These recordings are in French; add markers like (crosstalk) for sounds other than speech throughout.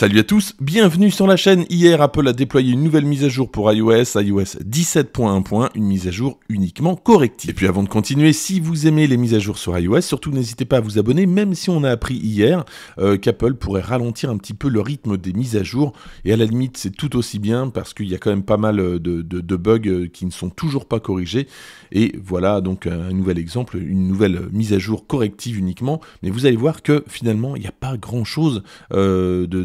Salut à tous, bienvenue sur la chaîne. Hier, Apple a déployé une nouvelle mise à jour pour iOS, iOS 17.1.1, une mise à jour uniquement corrective. Et puis avant de continuer, si vous aimez les mises à jour sur iOS, surtout n'hésitez pas à vous abonner, même si on a appris hier euh, qu'Apple pourrait ralentir un petit peu le rythme des mises à jour. Et à la limite, c'est tout aussi bien parce qu'il y a quand même pas mal euh, de, bugs euh, qui ne sont toujours pas corrigés. Et voilà donc un nouvel exemple, une nouvelle mise à jour corrective uniquement. Mais vous allez voir que finalement, il n'y a pas grand-chose de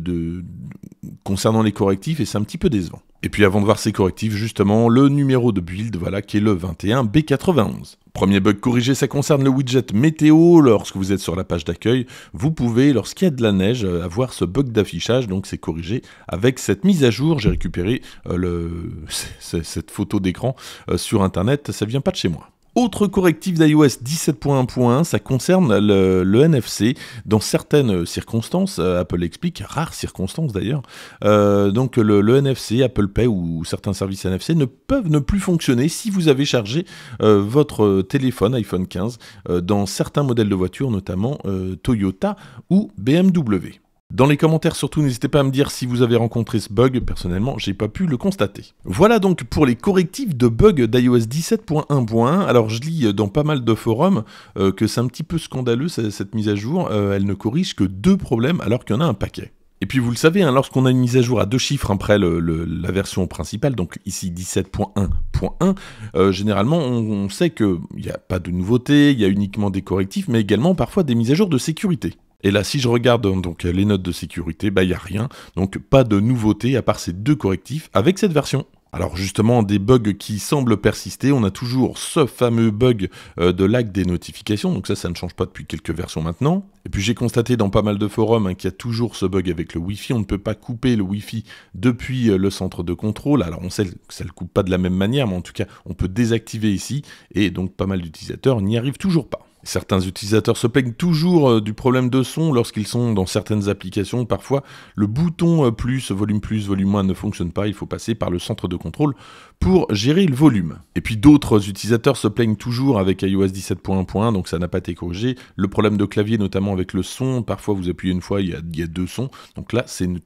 concernant les correctifs et c'est un petit peu décevant. Et puis avant de voir ces correctifs, justement, le numéro de build, voilà, qui est le 21B91. Premier bug corrigé, ça concerne le widget météo. Lorsque vous êtes sur la page d'accueil, vous pouvez, lorsqu'il y a de la neige, euh, avoir ce bug d'affichage. Donc c'est corrigé avec cette mise à jour. J'ai récupéré euh, le... (laughs) cette photo d'écran euh, sur Internet. Ça vient pas de chez moi. Autre correctif d'iOS 17.1.1, ça concerne le, NFC. Dans certaines circonstances, euh, Apple explique, rares circonstances d'ailleurs, euh, donc le, NFC, Apple Pay ou certains services NFC ne peuvent ne plus fonctionner si vous avez chargé euh, votre téléphone iPhone 15 dans certains modèles de voitures, notamment Toyota ou BMW. Dans les commentaires surtout, n'hésitez pas à me dire si vous avez rencontré ce bug, personnellement j'ai pas pu le constater. Voilà donc pour les correctifs de bugs d'iOS 17.1.1. Alors je lis dans pas mal de forums euh, que c'est un petit peu scandaleux cette mise à jour, euh, elle ne corrige que deux problèmes alors qu'il y en a un paquet. Et puis vous le savez, hein, lorsqu'on a une mise à jour à deux chiffres après hein, la version principale, donc ici 17.1.1, euh, généralement on, on sait qu'il n'y a pas de nouveautés, il y a uniquement des correctifs, mais également parfois des mises à jour de sécurité. Et là, si je regarde hein, donc les notes de sécurité, bah il n'y a rien. Donc pas de nouveauté à part ces deux correctifs avec cette version. Alors justement, des bugs qui semblent persister, on a toujours ce fameux bug euh, de lag des notifications, donc ça, ça ne change pas depuis quelques versions maintenant. Et puis j'ai constaté dans pas mal de forums hein, qu'il y a toujours ce bug avec le Wi-Fi, on ne peut pas couper le Wi-Fi depuis euh, le centre de contrôle, alors on sait que ça ne le coupe pas de la même manière, mais en tout cas, on peut désactiver ici, et donc pas mal d'utilisateurs n'y arrivent toujours pas. Certains utilisateurs se plaignent toujours euh, du problème de son lorsqu'ils sont dans certaines applications. Parfois, le bouton euh, plus, volume plus, volume moins ne fonctionne pas. Il faut passer par le centre de contrôle pour gérer le volume. Et puis d'autres utilisateurs se plaignent toujours avec iOS 17.1.1, donc ça n'a pas été corrigé. Le problème de clavier, notamment avec le son. Parfois, vous appuyez une fois, il y a, il deux sons. Donc là, ce n'est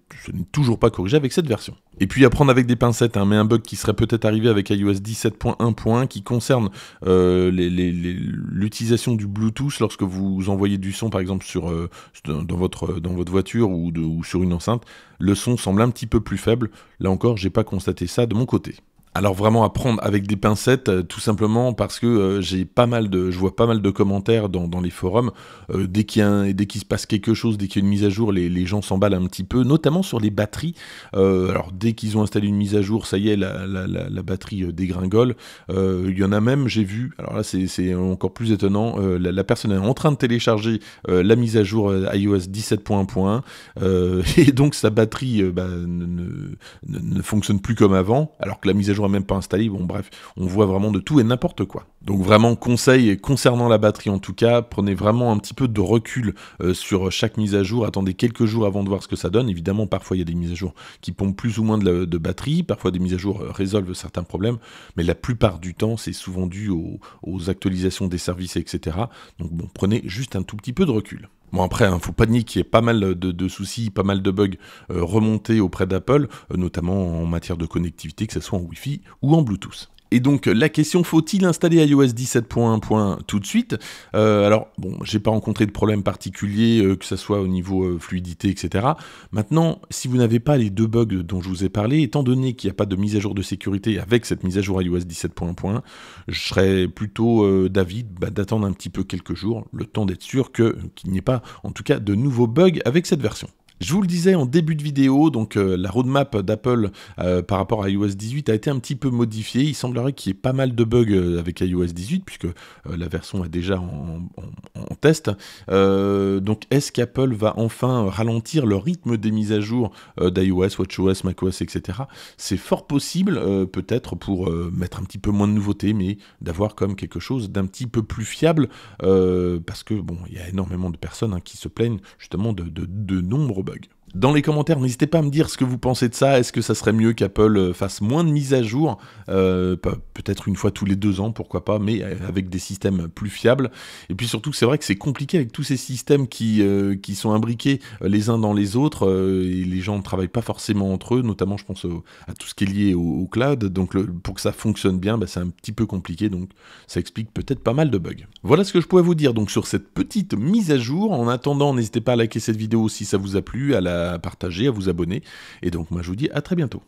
toujours pas corrigé avec cette version. Et puis à prendre avec des pincettes, hein, mais un bug qui serait peut-être arrivé avec iOS 17.1.1 qui concerne euh, l'utilisation du Bluetooth lorsque vous envoyez du son par exemple sur, euh, dans, votre, euh, dans votre voiture ou, ou sur une enceinte, le son semble un petit peu plus faible. Là encore, j'ai pas constaté ça de mon côté alors vraiment à prendre avec des pincettes, euh, tout simplement parce que euh, j'ai pas mal de, je vois pas mal de commentaires dans, les forums. Euh, dès qu'il se passe quelque chose, dès qu'il y a une mise à jour, les, les gens s'emballent un petit peu, notamment sur les batteries. alors dès qu'ils ont installé une mise à jour, ça y est, la, batterie dégringole. Il y en a même, j'ai vu. Alors là, c'est encore plus étonnant. la, personne est en train de télécharger la mise à jour iOS 17.1.1 (laughs) et donc sa batterie bah, ne, ne fonctionne plus comme avant, alors que la mise à jour même pas installé, Bon, bref, on voit vraiment de tout et n'importe quoi. Donc vraiment conseil concernant la batterie en tout cas, prenez vraiment un petit peu de recul euh, sur chaque mise à jour, attendez quelques jours avant de voir ce que ça donne. Évidemment, parfois il y a des mises à jour qui pompent plus ou moins de, batterie, parfois des mises à jour euh, résolvent certains problèmes, mais la plupart du temps c'est souvent dû aux, aux actualisations des services, etc. Donc bon, prenez juste un tout petit peu de recul. Bon après, il hein, ne faut pas nier qu'il y ait pas mal de, soucis, pas mal de bugs euh, remontés auprès d'Apple, euh, notamment en matière de connectivité, que ce soit en Wi-Fi ou en Bluetooth. Et donc la question, faut-il installer iOS 17.1 tout de suite euh, Alors bon, j'ai pas rencontré de problème particulier, euh, que ce soit au niveau euh, fluidité, etc. Maintenant, si vous n'avez pas les deux bugs dont je vous ai parlé, étant donné qu'il n'y a pas de mise à jour de sécurité avec cette mise à jour iOS 17.1, je serais plutôt d'avis bah, d'attendre un petit peu quelques jours, le temps d'être sûr qu'il n'y ait pas, en tout cas, de nouveaux bugs avec cette version. Je vous le disais en début de vidéo, donc euh, la roadmap d'Apple euh, par rapport à iOS 18 a été un petit peu modifiée. Il semblerait qu'il y ait pas mal de bugs euh, avec iOS 18 puisque la version est déjà en, test. donc est-ce qu'Apple va enfin ralentir le rythme des mises à jour d'iOS, WatchOS, macOS, etc. C'est fort possible, peut-être pour mettre un petit peu moins de nouveautés, mais d'avoir comme quelque chose d'un petit peu plus fiable parce que bon, il y a énormément de personnes hein, qui se plaignent justement de, de, de bug. Dans les commentaires, n'hésitez pas à me dire ce que vous pensez de ça. Est-ce que ça serait mieux qu'Apple euh, fasse moins de mises à jour euh, Peut-être une fois tous les deux ans, pourquoi pas, mais euh, avec des systèmes plus fiables. Et puis surtout, c'est vrai que c'est compliqué avec tous ces systèmes qui, qui sont imbriqués les uns dans les autres. et les gens ne travaillent pas forcément entre eux, notamment je pense à tout ce qui est lié au, cloud. Donc pour que ça fonctionne bien, bah, c'est un petit peu compliqué. Donc ça explique peut-être pas mal de bugs. Voilà ce que je pouvais vous dire donc sur cette petite mise à jour. En attendant, n'hésitez pas à liker cette vidéo si ça vous a plu, à la à partager, à vous abonner. Et donc moi je vous dis à très bientôt.